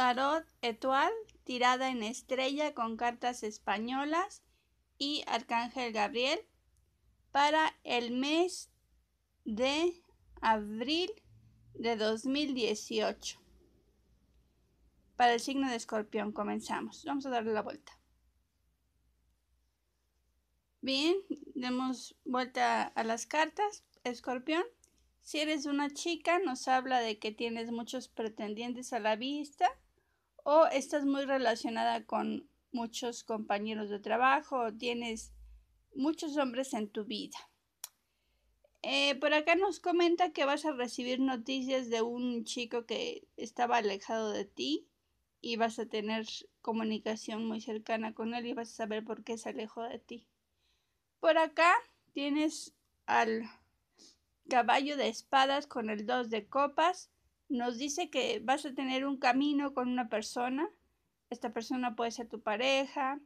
Tarot Etual, eh, tirada en estrella con cartas españolas y Arcángel Gabriel para el mes de abril de 2018. Para el signo de escorpión comenzamos. Vamos a darle la vuelta. Bien, demos vuelta a las cartas. Escorpión, si eres una chica, nos habla de que tienes muchos pretendientes a la vista o estás muy relacionada con muchos compañeros de trabajo, o tienes muchos hombres en tu vida. Eh, por acá nos comenta que vas a recibir noticias de un chico que estaba alejado de ti y vas a tener comunicación muy cercana con él y vas a saber por qué se alejó de ti. Por acá tienes al caballo de espadas con el 2 de copas nos dice que vas a tener un camino con una persona. Esta persona puede ser tu pareja,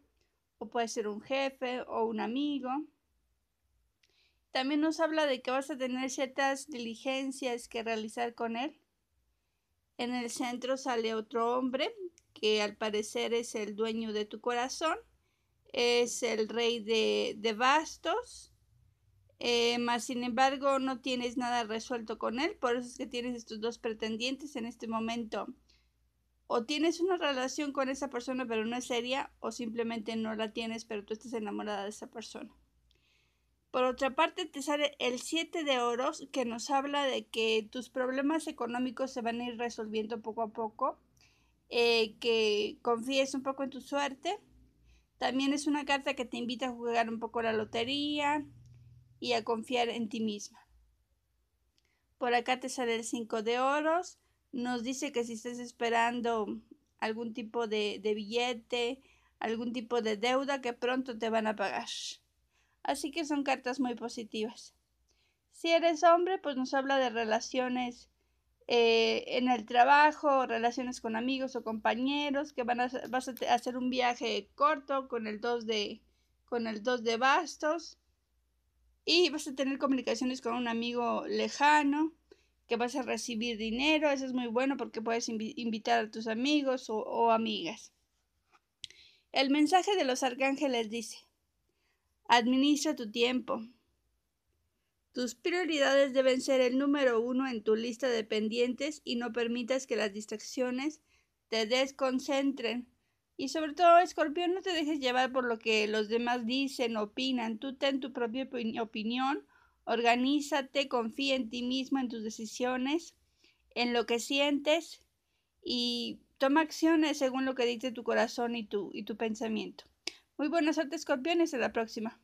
o puede ser un jefe o un amigo. También nos habla de que vas a tener ciertas diligencias que realizar con él. En el centro sale otro hombre que al parecer es el dueño de tu corazón, es el rey de, bastos eh, sin embargo no tienes nada resuelto con él, por eso es que tienes estos dos pretendientes en este momento. O tienes una relación con esa persona pero no es seria, o simplemente no la tienes pero tú estás enamorada de esa persona. Por otra parte, te sale el 7 de oros que nos habla de que tus problemas económicos se van a ir resolviendo poco a poco, eh, que confíes un poco en tu suerte. También es una carta que te invita a jugar un poco la lotería, y a confiar en ti misma. Por acá te sale el 5 de oros. Nos dice que si estás esperando algún tipo de, billete, algún tipo de deuda que pronto te van a pagar. Así que son cartas muy positivas. Si eres hombre, pues nos habla de relaciones eh, en el trabajo, relaciones con amigos o compañeros, que van a, vas a hacer un viaje corto con el 2 de, con el 2 de bastos y vas a tener comunicaciones con un amigo lejano, que vas a recibir dinero, eso es muy bueno porque puedes invitar a tus amigos o, o amigas. El mensaje de los arcángeles dice, administra tu tiempo. Tus prioridades deben ser el número uno en tu lista de pendientes y no permitas que las distracciones te desconcentren y sobre todo, escorpión, no te dejes llevar por lo que los demás dicen, opinan. Tú ten tu propia opinión, organízate, confía en ti mismo, en tus decisiones, en lo que sientes y toma acciones según lo que dice tu corazón y tu, y tu pensamiento. Muy buena suerte, escorpiones. y hasta la próxima.